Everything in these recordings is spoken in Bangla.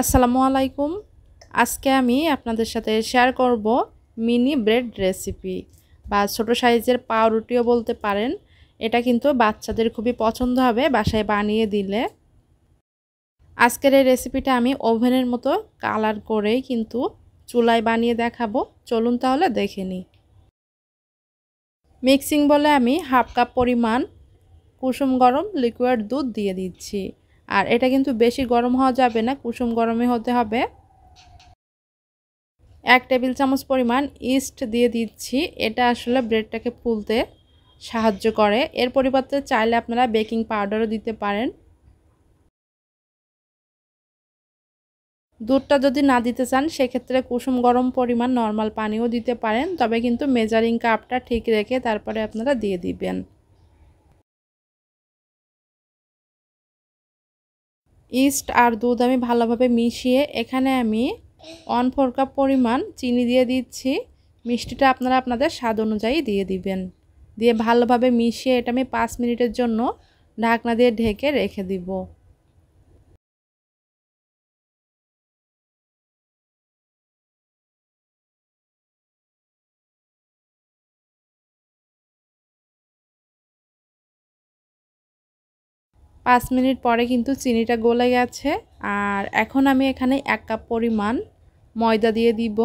আসসালামু আলাইকুম আজকে আমি আপনাদের সাথে শেয়ার করব মিনি ব্রেড রেসিপি বা ছোট সাইজের পাউরুটিও বলতে পারেন এটা কিন্তু বাচ্চাদের খুবই পছন্দ হবে বাসায় বানিয়ে দিলে আজকের এই রেসিপিটা আমি ওভেনের মতো কালার করে কিন্তু চুলায় বানিয়ে দেখাবো চলুন তাহলে দেখে নিই মিক্সিং বলে আমি হাফ কাপ পরিমাণ কুসুম গরম লিকুইড দুধ দিয়ে দিচ্ছি আর এটা কিন্তু বেশি গরম হওয়া যাবে না কুসুম গরমে হতে হবে এক টেবিল চামচ পরিমাণ ইস্ট দিয়ে দিচ্ছি এটা আসলে ব্রেডটাকে ফুলতে সাহায্য করে এর পরিবর্তে চাইলে আপনারা বেকিং পাউডারও দিতে পারেন দুধটা যদি না দিতে চান সেক্ষেত্রে কুসুম গরম পরিমাণ নর্মাল পানিও দিতে পারেন তবে কিন্তু মেজারিং কাপটা ঠিক রেখে তারপরে আপনারা দিয়ে দিবেন ইস্ট আর দুধ আমি ভালোভাবে মিশিয়ে এখানে আমি ওয়ান ফোর কাপ পরিমাণ চিনি দিয়ে দিচ্ছি মিষ্টিটা আপনারা আপনাদের স্বাদ অনুযায়ী দিয়ে দিবেন দিয়ে ভালোভাবে মিশিয়ে এটা আমি পাঁচ মিনিটের জন্য ঢাকনা দিয়ে ঢেকে রেখে দিব পাঁচ মিনিট পরে কিন্তু চিনিটা গলে গেছে আর এখন আমি এখানে এক কাপ পরিমাণ ময়দা দিয়ে দিব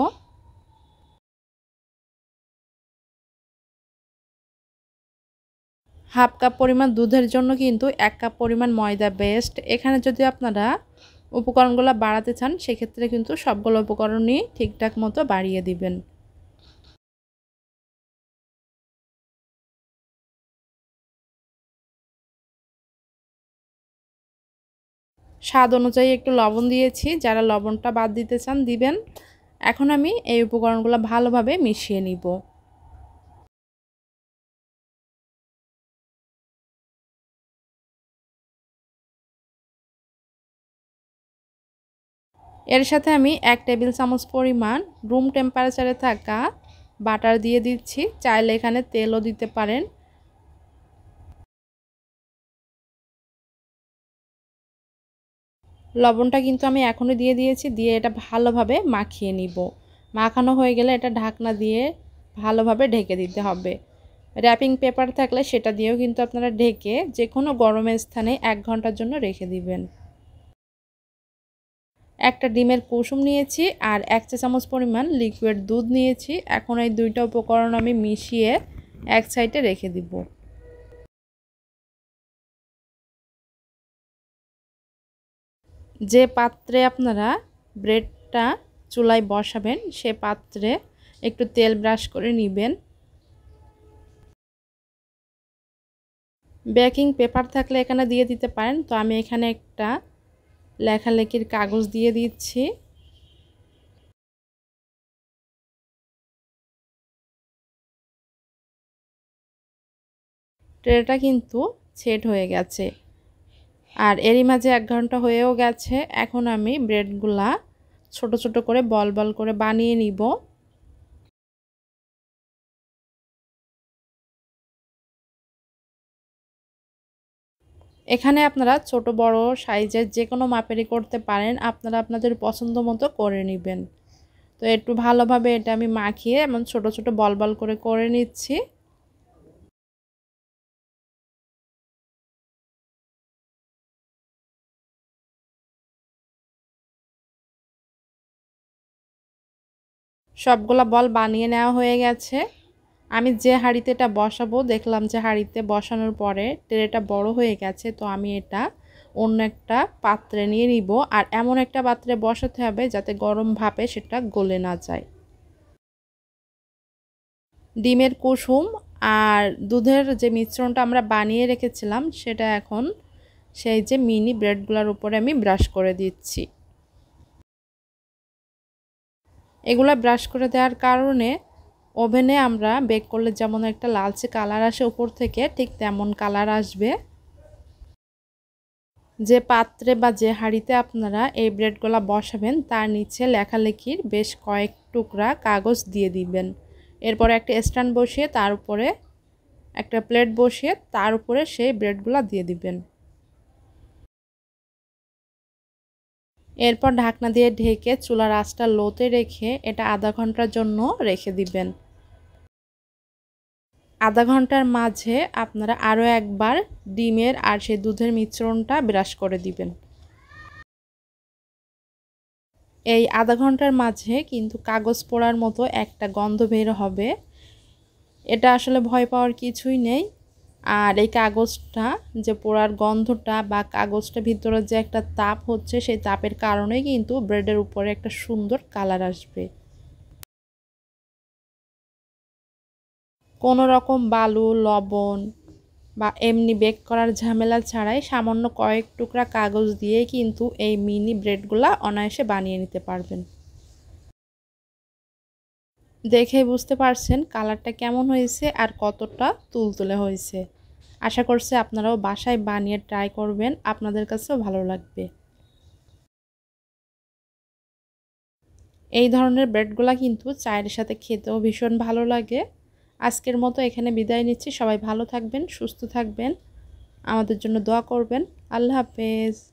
হাফ কাপ পরিমাণ দুধের জন্য কিন্তু এক কাপ পরিমাণ ময়দা বেস্ট এখানে যদি আপনারা উপকরণগুলো বাড়াতে চান সেক্ষেত্রে কিন্তু সবগুলো উপকরণই ঠিকঠাক মতো বাড়িয়ে দিবেন স্বাদ অনুযায়ী একটু লবণ দিয়েছি যারা লবণটা বাদ দিতে চান দিবেন এখন আমি এই উপকরণগুলো ভালোভাবে মিশিয়ে নিব এর সাথে আমি এক টেবিল চামচ পরিমাণ রুম টেম্পারেচারে থাকা বাটার দিয়ে দিচ্ছি চাইলে এখানে তেলও দিতে পারেন লবণটা কিন্তু আমি এখনও দিয়ে দিয়েছি দিয়ে এটা ভালোভাবে মাখিয়ে নিব মাখানো হয়ে গেলে এটা ঢাকনা দিয়ে ভালোভাবে ঢেকে দিতে হবে র্যাপিং পেপার থাকলে সেটা দিয়েও কিন্তু আপনারা ঢেকে যে কোনো গরমের স্থানে এক ঘন্টার জন্য রেখে দিবেন একটা ডিমের কুসুম নিয়েছি আর এক চা চামচ পরিমাণ লিকুইড দুধ নিয়েছি এখন এই দুইটা উপকরণ আমি মিশিয়ে এক সাইডে রেখে দিব যে পাত্রে আপনারা ব্রেডটা চুলায় বসাবেন সে পাত্রে একটু তেল ব্রাশ করে নেবেন বেকিং পেপার থাকলে এখানে দিয়ে দিতে পারেন তো আমি এখানে একটা লেখালেখির কাগজ দিয়ে দিচ্ছি ট্রেটা কিন্তু সেট হয়ে গেছে আর এরই মাঝে এক ঘন্টা হয়েও গেছে এখন আমি ব্রেডগুলা ছোট ছোট করে বল বল করে বানিয়ে নিব এখানে আপনারা ছোট বড় সাইজের যে কোনো মাপেরই করতে পারেন আপনারা আপনাদের পছন্দ মতো করে নেবেন তো একটু ভালোভাবে এটা আমি মাখিয়ে এমন ছোট ছোট বল বল করে করে নিচ্ছি সবগুলা বল বানিয়ে নেওয়া হয়ে গেছে আমি যে হাঁড়িতে এটা বসাবো দেখলাম যে হাঁড়িতে বসানোর পরে টেরেটা বড় হয়ে গেছে তো আমি এটা অন্য একটা পাত্রে নিয়ে নিব আর এমন একটা পাত্রে বসাতে হবে যাতে গরম ভাপে সেটা গলে না যায় ডিমের কুসুম আর দুধের যে মিশ্রণটা আমরা বানিয়ে রেখেছিলাম সেটা এখন সেই যে মিনি ব্রেডগুলোর উপরে আমি ব্রাশ করে দিচ্ছি এগুলা ব্রাশ করে দেওয়ার কারণে ওভেনে আমরা বেক করলে যেমন একটা লালচে কালার আসে উপর থেকে ঠিক তেমন কালার আসবে যে পাত্রে বা যে হাঁড়িতে আপনারা এই ব্রেডগুলা বসাবেন তার নিচে লেখালেখির বেশ কয়েক টুকরা কাগজ দিয়ে দিবেন এরপরে একটা স্ট্যান্ড বসিয়ে তার উপরে একটা প্লেট বসিয়ে তার উপরে সেই ব্রেডগুলা দিয়ে দিবেন এরপর ঢাকনা দিয়ে ঢেকে চুলার আঁচটা লোতে রেখে এটা আধা ঘন্টার জন্য রেখে দিবেন আধা ঘন্টার মাঝে আপনারা আরও একবার ডিমের আর সেই দুধের মিশ্রণটা ব্রাশ করে দিবেন এই আধা ঘন্টার মাঝে কিন্তু কাগজ পোড়ার মতো একটা গন্ধ বের হবে এটা আসলে ভয় পাওয়ার কিছুই নেই আর এই কাগজটা যে পোড়ার গন্ধটা বা কাগজটা ভিতরে যে একটা তাপ হচ্ছে সেই তাপের কারণে কিন্তু ব্রেডের উপরে একটা সুন্দর কালার আসবে কোনো রকম বালু লবণ বা এমনি বেক করার ঝামেলা ছাড়াই সামান্য কয়েক টুকরা কাগজ দিয়ে কিন্তু এই মিনি ব্রেডগুলা অনায়াসে বানিয়ে নিতে পারবেন দেখে বুঝতে পারছেন কালারটা কেমন হয়েছে আর কতটা তুলতুলে হয়েছে আশা করছি আপনারাও বাসায় বানিয়ে ট্রাই করবেন আপনাদের কাছেও ভালো লাগবে এই ধরনের ব্রেডগুলা কিন্তু চায়ের সাথে খেতেও ভীষণ ভালো লাগে আজকের মতো এখানে বিদায় নিচ্ছি সবাই ভালো থাকবেন সুস্থ থাকবেন আমাদের জন্য দোয়া করবেন আল্লাহ হাফেজ